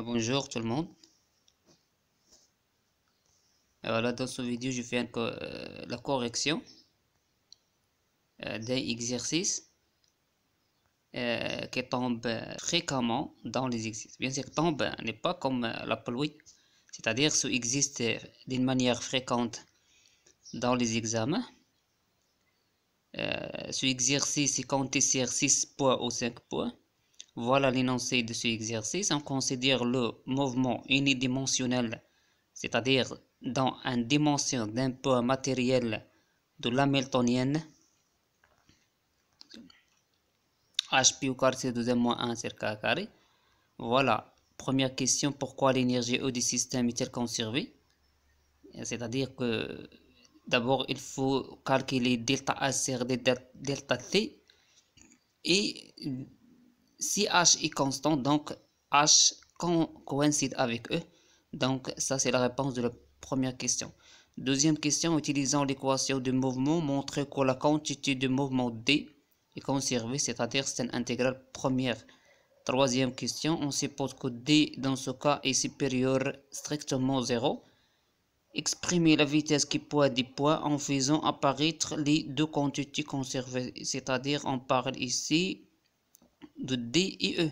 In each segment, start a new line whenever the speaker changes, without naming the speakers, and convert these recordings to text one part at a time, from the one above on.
bonjour tout le monde. voilà, dans cette vidéo, je fais euh, la correction euh, des exercices euh, qui tombe fréquemment dans les exercices. Bien sûr, tombe n'est pas comme la pluie, c'est-à-dire ce existe d'une manière fréquente dans les examens. ce exercice compte sur 6 points ou 5 points. Voilà l'énoncé de ce exercice. On considère le mouvement unidimensionnel, c'est-à-dire dans une dimension d'un peu matériel de l'hamiltonienne. hp au carré c'est 2 moins 1 c'est carré. Voilà. Première question, pourquoi l'énergie E du système est-elle conservée eh, C'est-à-dire que d'abord, il faut calculer delta A delta T et si H est constant, donc H coïncide avec E. Donc ça, c'est la réponse de la première question. Deuxième question, utilisant l'équation de mouvement, montrer que la quantité de mouvement D est conservée, c'est-à-dire c'est une intégrale première. Troisième question, on suppose que D dans ce cas est supérieur strictement à 0. Exprimer la vitesse qui pointe des points en faisant apparaître les deux quantités conservées, c'est-à-dire on parle ici de D E.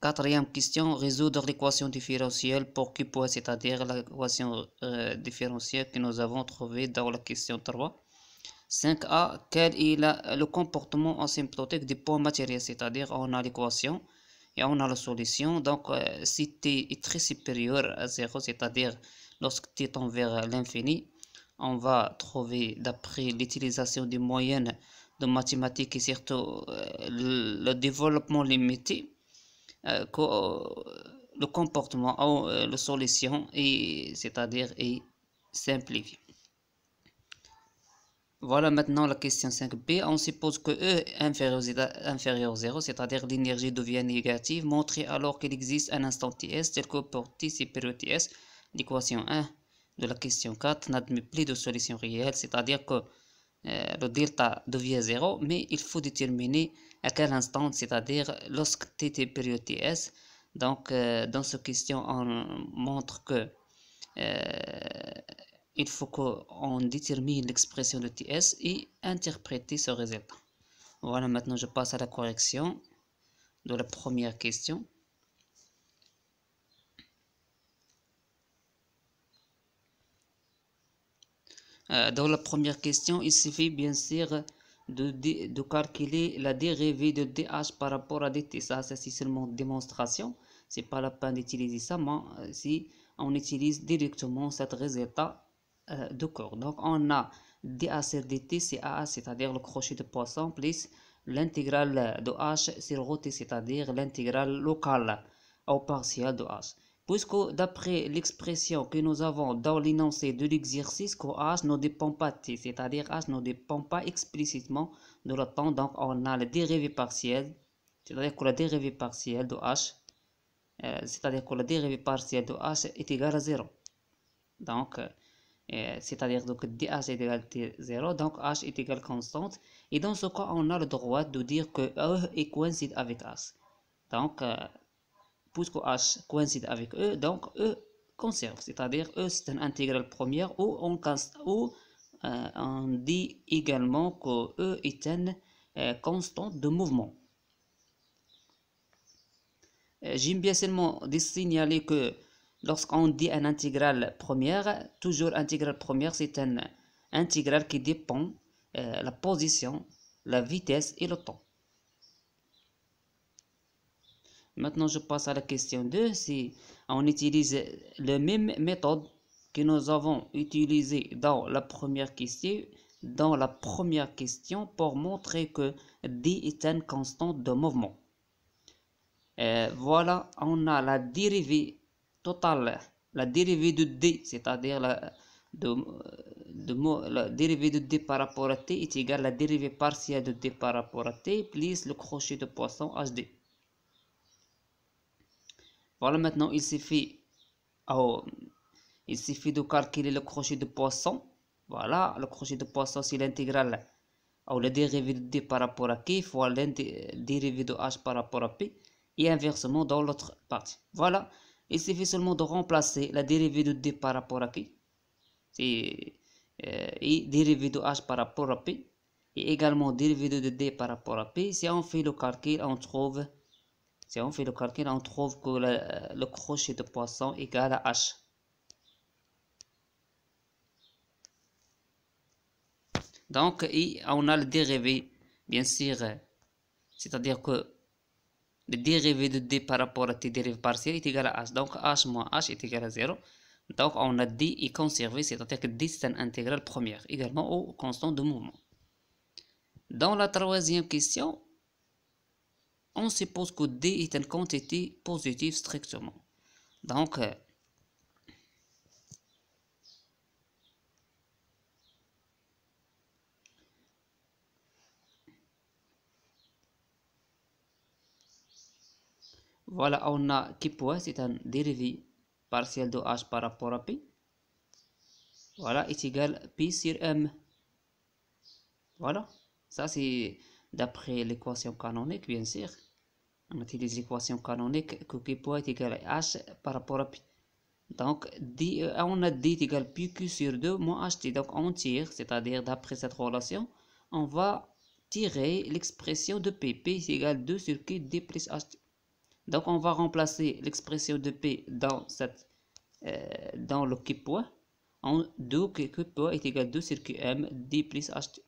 Quatrième question, résoudre l'équation différentielle pour Q c'est-à-dire l'équation euh, différentielle que nous avons trouvée dans la question 3. 5a, quel est le comportement asymptotique des points matériels, c'est-à-dire on a l'équation et on a la solution. Donc, euh, si t est très supérieur à 0, c'est-à-dire lorsque t tend vers l'infini, on va trouver, d'après l'utilisation des moyennes de mathématiques et surtout euh, le développement limité euh, euh, le comportement ou la solution et c'est-à-dire est simplifié. Voilà maintenant la question 5b. On suppose que E inférieur à 0, c'est-à-dire l'énergie devient négative, Montrez alors qu'il existe un instant Ts tel que pour T supérieur Ts, l'équation 1 de la question 4 n'admet plus de solution réelle, c'est-à-dire que euh, le delta devient 0, mais il faut déterminer à quel instant, c'est-à-dire lorsque est période ts. Donc, euh, dans cette question, on montre que euh, il faut qu'on détermine l'expression de ts et interpréter ce résultat. Voilà, maintenant je passe à la correction de la première question. Euh, dans la première question, il suffit bien sûr de, de calculer la dérivée de dH par rapport à dt. Ça, c'est seulement une démonstration. C'est pas la peine d'utiliser ça, mais euh, si on utilise directement cet résultat euh, de corps. Donc, on a dh sur dt, c'est à dire le crochet de poisson, plus l'intégrale de h sur t c'est-à-dire l'intégrale locale ou partielle de h puisque d'après l'expression que nous avons dans l'énoncé de l'exercice, que H ne dépend pas de T, c'est-à-dire H ne dépend pas explicitement de le temps, donc on a la dérivée partielle, c'est-à-dire que la dérivée partielle de H, euh, c'est-à-dire que la dérivée partielle de H est égale à 0. Donc, euh, c'est-à-dire que dH est égal à 0, donc H est égal à constante. Et dans ce cas, on a le droit de dire que E est coïncide avec H. Donc, euh, puisque H coïncide avec E, donc E conserve, c'est-à-dire E c'est une intégrale première où euh, on, dit également que E est une euh, constante de mouvement. Euh, j'aime bien seulement de signaler que lorsqu'on dit une intégrale première, toujours intégrale première, c'est une intégrale qui dépend la position, la vitesse et le temps. Maintenant, je passe à la question 2. Si on utilise la même méthode que nous avons utilisée dans la première question, dans la première question pour montrer que D est une constante de mouvement. Euh, voilà, on a la dérivée totale, la dérivée de D, c'est-à-dire la, euh, la dérivée de D par rapport à T est égale à la dérivée partielle de D par rapport à T, plus le crochet de poisson HD. Voilà, maintenant, il suffit, oh, il suffit de calculer le crochet de poisson. Voilà, le crochet de poisson, c'est l'intégrale, ou oh, la dérivée de D par rapport à K fois la dérivée de H par rapport à P, et inversement dans l'autre partie. Voilà, il suffit seulement de remplacer la dérivée de D par rapport à K, et, euh, et dérivée de H par rapport à P, et également dérivée de D par rapport à P. Si on fait le calcul, on trouve si on fait le calcul, on trouve que le, crochet de poisson égale à H. Donc, on a le dérivé, bien sûr. C'est-à-dire que le dérivé de D par rapport à T dérivé partielle est égal à H. Donc, H moins H est égal à 0. Donc, on a D et conservé, c'est-à-dire que D, c'est une intégrale première, également au constant de mouvement. Dans la troisième question, on suppose que D est une quantité positive strictement. Donc, euh, voilà, on a qui pourrait, c'est un dérivé partiel de H par rapport à P. Voilà, est égal P sur M. Voilà, ça c'est d'après l'équation canonique, bien sûr on a l'équation canonique canoniques que Q poids est égal à H par rapport à P Donc, on euh, a D égal à Q sur 2 moins HT. Donc, on tire, c'est-à-dire d'après cette relation, on va tirer l'expression de P. P est égal à 2 sur Q D plus HT. Donc, on va remplacer l'expression de P dans, euh, le Q poids en Q poids est égal à 2 sur QM D plus HT.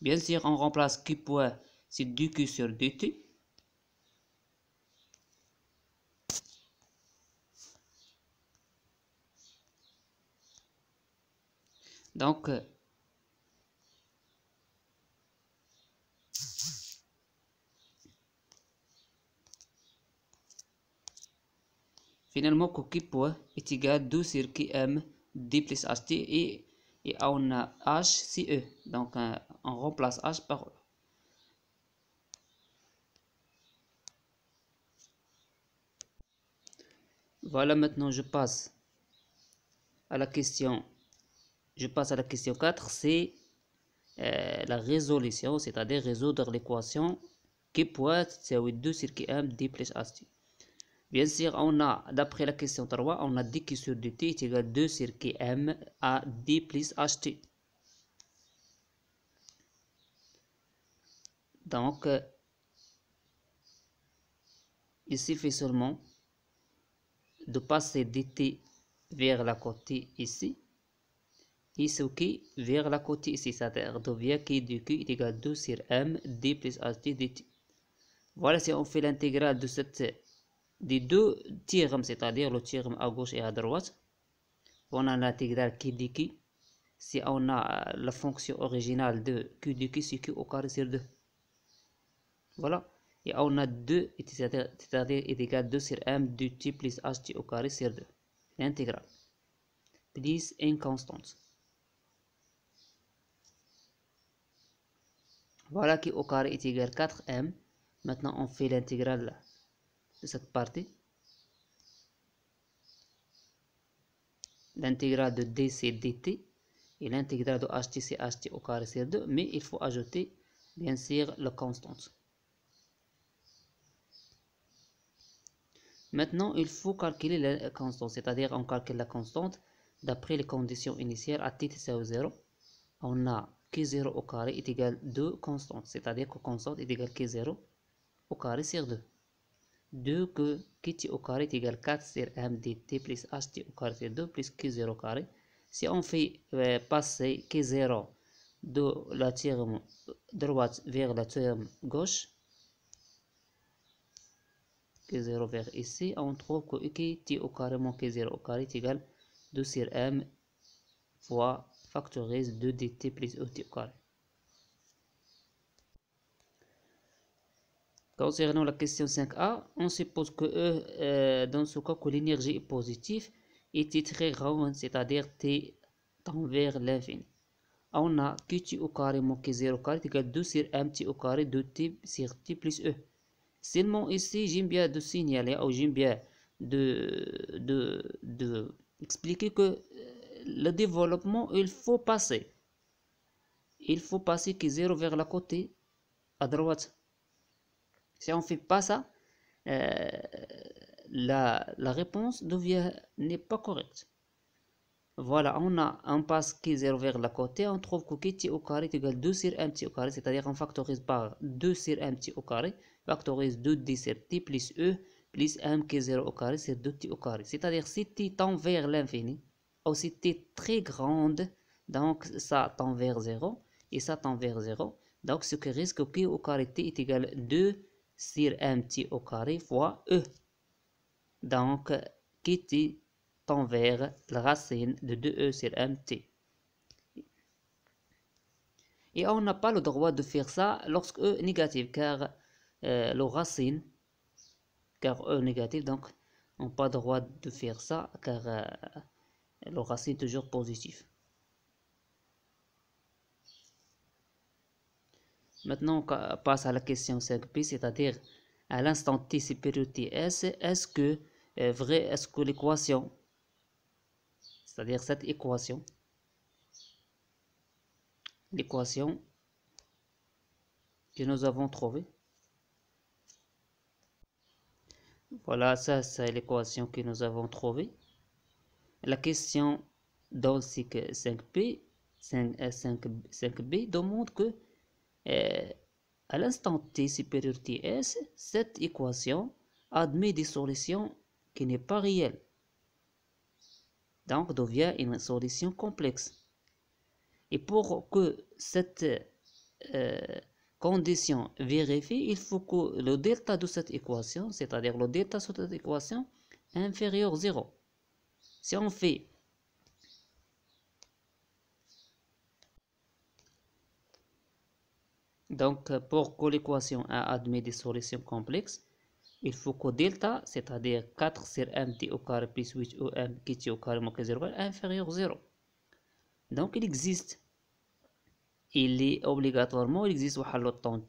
Bien sûr, on remplace Q poids, c'est 2Q sur 2 Donc, euh, finalement, coquille point est égal à 2 sur m, D plus HT et, et on a H si E. Donc, euh, on remplace H par E. Voilà, maintenant je passe à la question je passe à la question 4, c'est euh, la résolution, c'est-à-dire résoudre l'équation qui pointe 2 sur m d plus ht. Bien sûr, on a, d'après la question 3, on a dit que sur dt est égal 2 sur m à d plus ht. Donc, euh, il suffit seulement de passer dt vers la côté ici qui vers la côte ici, c'est-à-dire devient qui du Q est égal à 2 sur M D plus HD dt. Voilà, si on fait l'intégrale de cette, des deux théorèmes, c'est-à-dire le théorème à gauche et à droite, on a l'intégrale qui de Q. Si on a la fonction originale de Q de Q, c'est Q au carré sur 2. Voilà. Et on a 2, c'est-à-dire est égal à 2 sur M du T plus HT au carré sur 2. L'intégrale. Plus une constante. Voilà qui au carré est égal à 4m. Maintenant, on fait l'intégrale de cette partie. L'intégrale de dc dt. Et l'intégrale de ht, c'est ht au carré, c'est 2. Mais il faut ajouter, bien sûr, la constante. Maintenant, il faut calculer la constante, c'est-à-dire on calcule la constante d'après les conditions initiales à t 0 on a Q0 au carré est égal à 2 constantes, c'est-à-dire que constante est égal à Q0 au carré sur 2. 2 que Qt au carré est égal à 4 sur dt plus HT au carré sur 2 plus Q0 au carré. Si on fait euh, passer Q0 de la terme droite vers la terme gauche, Q0 vers ici, on trouve que Qt au carré moins Q0 au carré est égal à 2 sur M fois factorise 2dt plus e au carré. Concernant la question 5a, on suppose que E, dans ce cas que l'énergie est positive, et t très grande, c'est-à-dire T tend vers l'infini. On a QT au carré moins k 0 carré égale 2 sur MT au carré de T sur T plus E. Seulement ici, j'aime bien de signaler ou j'aime bien de, de, de expliquer que le développement, il faut passer. Il faut passer qui 0 vers la côté à droite. Si on ne fait pas ça, euh, la, réponse n'est pas correcte. Voilà, on a un passe qui 0 vers la côté, on trouve que kt au carré à 2 sur mt au carré, c'est-à-dire on factorise par 2 sur mt au carré, factorise 2d sur t plus e plus m 0 au carré c'est 2t au carré. C'est-à-dire si t tend vers l'infini, aussi t très grande, donc ça tend vers 0 et ça tend vers 0. Donc ce qui risque que au carré t est égal à 2 sur mt au carré fois e. Donc qui t tend vers la racine de 2e sur mt. Et on n'a pas le droit de faire ça lorsque e est négatif, car la euh, le racine, car e est négatif, donc on n'a pas le droit de faire ça, car euh, le racine toujours positif. Maintenant, on passe à la question 5P, c'est-à-dire à, l'instant t supérieur ts, est-ce que est vrai, est-ce que l'équation, c'est-à-dire cette équation, l'équation que nous avons trouvée, voilà, ça c'est l'équation que nous avons trouvée. La question dans 5b, 5, euh, b demande que euh, à l'instant t supérieur ts, cette équation admet des solutions qui n'est pas réelle. Donc devient une solution complexe. Et pour que cette euh, condition vérifie, il faut que le delta de cette équation, c'est-à-dire le delta de cette équation, inférieur à 0. Si on fait Donc, euh, pour que l'équation A admet des solutions complexes, il faut que delta, c'est-à-dire 4 sur mt au carré plus 8 m qui est au carré moins 0 est inférieur à 0. Donc, il existe. Il est obligatoirement, il existe au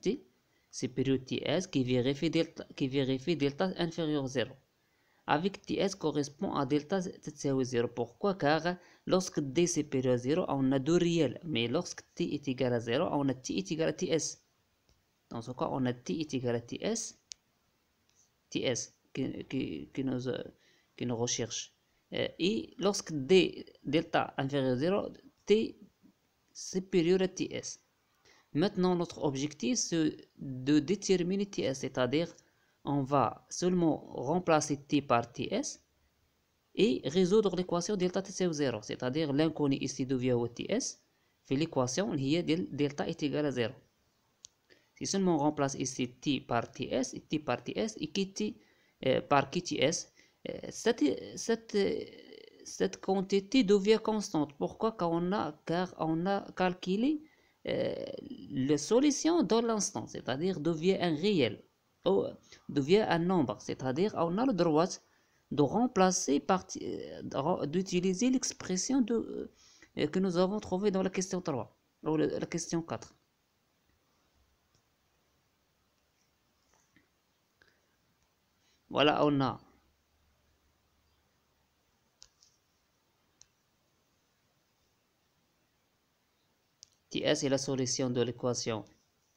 t, c'est période ts qui vérifie qui vérifie delta inférieur à 0 avec Ts correspond à delta t 0. Pourquoi Car lorsque D est supérieur à 0, on a deux réels. Mais lorsque T est égal à 0, on a T est égal à Ts. Dans ce cas, on a T est égal à Ts. Ts qui, qui, nous, recherche. Euh, et lorsque D, delta inférieur à 0, T supérieur à Ts. Maintenant, notre objectif, c'est de déterminer Ts, c'est-à-dire on va seulement remplacer t par ts et résoudre l'équation delta t 0, c'est-à-dire l'inconnu ici devient ts, fait l'équation y delta est égal à 0. Si seulement on remplace ici t par ts, t par ts et qui t euh, par qui TS, euh, cette, cette, quantité devient constante. Pourquoi car on, a, car on a calculé euh, la solution dans l'instant, c'est-à-dire devient un réel devient un nombre, c'est-à-dire on a le droit de remplacer, par, euh, d'utiliser l'expression euh, que nous avons trouvée dans la question 3 ou la question 4. Voilà, on a TS est la solution de l'équation.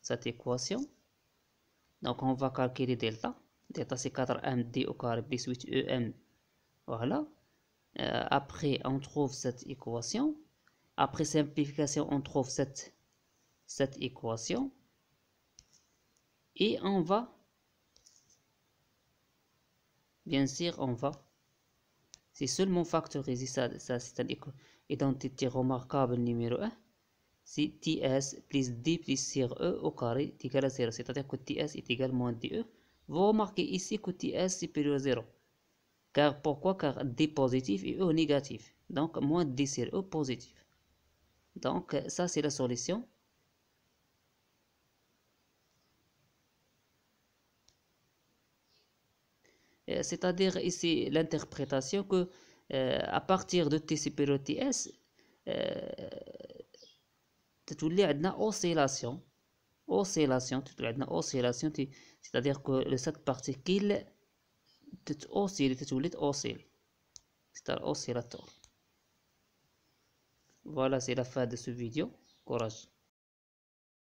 Cette équation donc, on va calculer delta delta c'est 4md au carré plus 8 m. voilà euh, après on trouve cette équation après simplification on trouve cette cette équation et on va bien sûr on va c'est seulement factoriser ça, ça c'est une identité remarquable numéro 1 si TS plus D plus e au carré est égal à 0. C'est-à-dire que TS est égal à moins DE. Vous remarquez ici que TS est supérieur à 0. Car pourquoi Car D positif et E négatif. Donc moins D sur E positif. Donc ça c'est la solution. Euh, c'est-à-dire ici l'interprétation que euh, à partir de T supérieur à TS, euh, تتولي عندنا اوسيلاسيون اوسيلاسيون عندنا c'est-à-dire que cette particule qu'il تتولي cest oscillateur voilà c'est la fin de ce vidéo courage